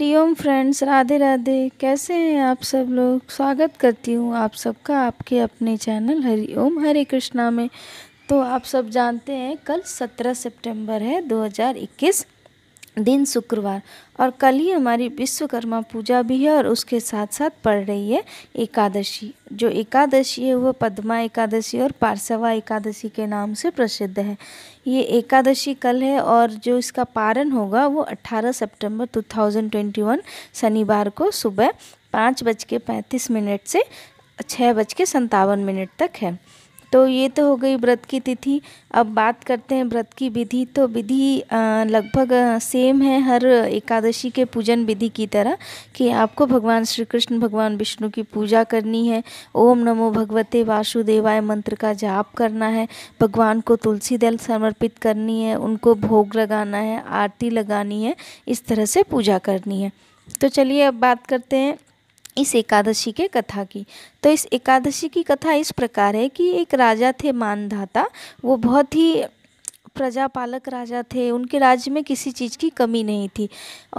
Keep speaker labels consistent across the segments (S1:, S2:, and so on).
S1: Hariom friends Radhe Radhe कैसे हैं आप सब लोग स्वागत करती हूँ आप सबका आपके अपने चैनल हरि ओम हरे कृष्णा में तो आप सब जानते हैं कल 17 सितंबर है 2021 दिन शुक्रवार और कल ही हमारी विश्वकर्मा पूजा भी है और उसके साथ साथ पड़ रही है एकादशी जो एकादशी है वह पद्मा एकादशी और पारसवा एकादशी के नाम से प्रसिद्ध है ये एकादशी कल है और जो इसका पारण होगा वो 18 सितंबर 2021 शनिवार को सुबह पाँच बज के पैंतीस मिनट से छः बज के संतावन मिनट तक है तो ये तो हो गई व्रत की तिथि अब बात करते हैं व्रत की विधि तो विधि लगभग सेम है हर एकादशी के पूजन विधि की तरह कि आपको भगवान श्री कृष्ण भगवान विष्णु की पूजा करनी है ओम नमो भगवते वासुदेवाय मंत्र का जाप करना है भगवान को तुलसी दल समर्पित करनी है उनको भोग लगाना है आरती लगानी है इस तरह से पूजा करनी है तो चलिए अब बात करते हैं इस एकादशी के कथा की तो इस एकादशी की कथा इस प्रकार है कि एक राजा थे मानधाता वो बहुत ही प्रजापालक राजा थे उनके राज्य में किसी चीज़ की कमी नहीं थी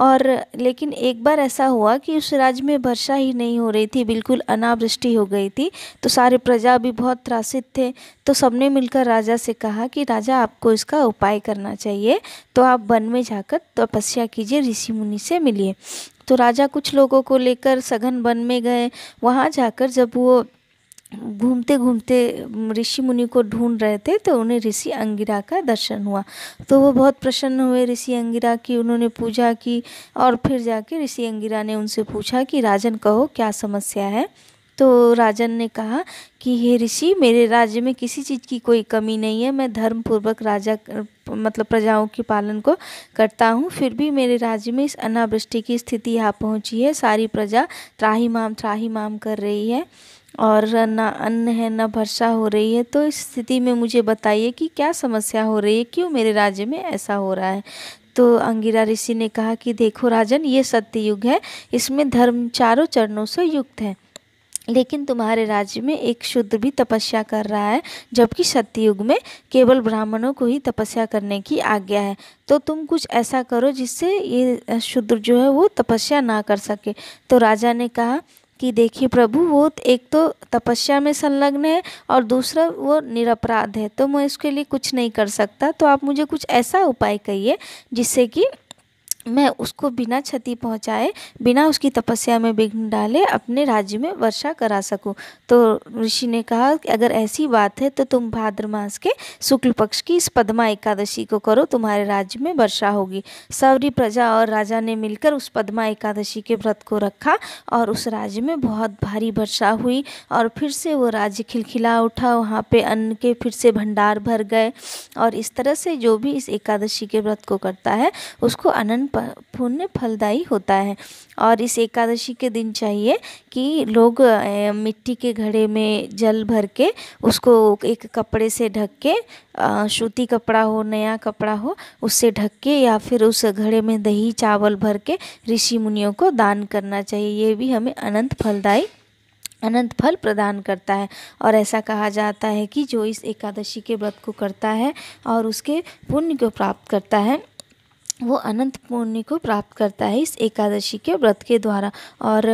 S1: और लेकिन एक बार ऐसा हुआ कि उस राज्य में वर्षा ही नहीं हो रही थी बिल्कुल अनावृष्टि हो गई थी तो सारे प्रजा भी बहुत त्रासित थे तो सबने मिलकर राजा से कहा कि राजा आपको इसका उपाय करना चाहिए तो आप वन में जाकर तपस्या कीजिए ऋषि मुनि से मिलिए तो राजा कुछ लोगों को लेकर सघन वन में गए वहाँ जाकर जब वो घूमते घूमते ऋषि मुनि को ढूंढ रहे थे तो उन्हें ऋषि अंगिरा का दर्शन हुआ तो वो बहुत प्रसन्न हुए ऋषि अंगिरा की उन्होंने पूजा की और फिर जाके ऋषि अंगिरा ने उनसे पूछा कि राजन कहो क्या समस्या है तो राजन ने कहा कि हे ऋषि मेरे राज्य में किसी चीज़ की कोई कमी नहीं है मैं धर्मपूर्वक राजा मतलब प्रजाओं के पालन को करता हूँ फिर भी मेरे राज्य में इस अनावृष्टि की स्थिति यहाँ पहुँची है सारी प्रजा त्राही माम त्राही माम कर रही है और ना अन्न है ना वर्षा हो रही है तो इस स्थिति में मुझे बताइए कि क्या समस्या हो रही है क्यों मेरे राज्य में ऐसा हो रहा है तो अंगिरा ऋषि ने कहा कि देखो राजन ये सत्य युग है इसमें धर्म चारों चरणों से युक्त है लेकिन तुम्हारे राज्य में एक शूद्र भी तपस्या कर रहा है जबकि सत्ययुग में केवल ब्राह्मणों को ही तपस्या करने की आज्ञा है तो तुम कुछ ऐसा करो जिससे ये शूद्र जो है वो तपस्या ना कर सके तो राजा ने कहा कि देखिए प्रभु वो एक तो तपस्या में संलग्न है और दूसरा वो निरपराध है तो मैं इसके लिए कुछ नहीं कर सकता तो आप मुझे कुछ ऐसा उपाय कहिए जिससे कि मैं उसको बिना क्षति पहुँचाए बिना उसकी तपस्या में विघ्न डाले अपने राज्य में वर्षा करा सकूं तो ऋषि ने कहा कि अगर ऐसी बात है तो तुम भाद्र मास के शुक्ल पक्ष की इस पद्मा एकादशी को करो तुम्हारे राज्य में वर्षा होगी सौरी प्रजा और राजा ने मिलकर उस पद्मा एकादशी के व्रत को रखा और उस राज्य में बहुत भारी वर्षा हुई और फिर से वो राज्य खिलखिला उठा वहाँ पर अन्न के फिर से भंडार भर गए और इस तरह से जो भी इस एकादशी के व्रत को करता है उसको अनंत पुण्य फलदायी होता है और इस एकादशी के दिन चाहिए कि लोग मिट्टी के घड़े में जल भर के उसको एक कपड़े से ढक के सूती कपड़ा हो नया कपड़ा हो उससे ढक के या फिर उस घड़े में दही चावल भर के ऋषि मुनियों को दान करना चाहिए ये भी हमें अनंत फलदायी अनंत फल प्रदान करता है और ऐसा कहा जाता है कि जो इस एकादशी के व्रत को करता है और उसके पुण्य को प्राप्त करता है वो अनंत पूर्णि को प्राप्त करता है इस एकादशी के व्रत के द्वारा और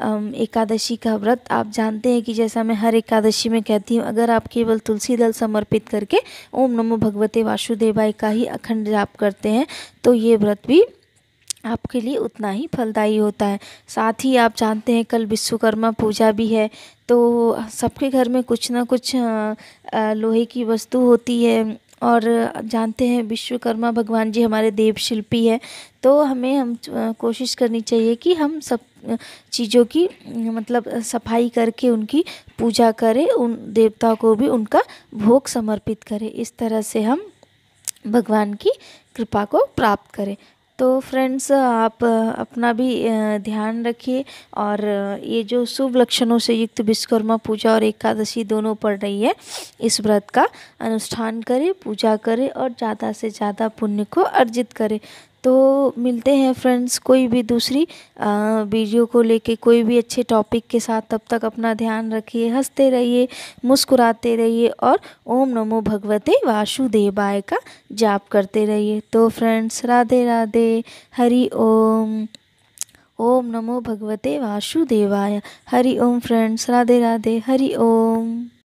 S1: एकादशी का व्रत आप जानते हैं कि जैसा मैं हर एकादशी में कहती हूँ अगर आप केवल तुलसी दल समर्पित करके ओम नमो भगवते वासुदेवाय का ही अखंड जाप करते हैं तो ये व्रत भी आपके लिए उतना ही फलदायी होता है साथ ही आप जानते हैं कल विश्वकर्मा पूजा भी है तो सबके घर में कुछ ना कुछ लोहे की वस्तु होती है और जानते हैं विश्वकर्मा भगवान जी हमारे देव शिल्पी है तो हमें हम कोशिश करनी चाहिए कि हम सब चीज़ों की मतलब सफाई करके उनकी पूजा करें उन देवताओं को भी उनका भोग समर्पित करें इस तरह से हम भगवान की कृपा को प्राप्त करें तो फ्रेंड्स आप अपना भी ध्यान रखिए और ये जो शुभ लक्षणों से युक्त विश्वकर्मा पूजा और एकादशी दोनों पड़ रही है इस व्रत का अनुष्ठान करें पूजा करें और ज़्यादा से ज़्यादा पुण्य को अर्जित करें तो मिलते हैं फ्रेंड्स कोई भी दूसरी वीडियो को लेके कोई भी अच्छे टॉपिक के साथ तब तक अपना ध्यान रखिए हंसते रहिए मुस्कुराते रहिए और ओम नमो भगवते वासुदेवाय का जाप करते रहिए तो फ्रेंड्स राधे राधे हरि ओम ओम नमो भगवते वासुदेवाय हरि ओम फ्रेंड्स राधे राधे हरि ओम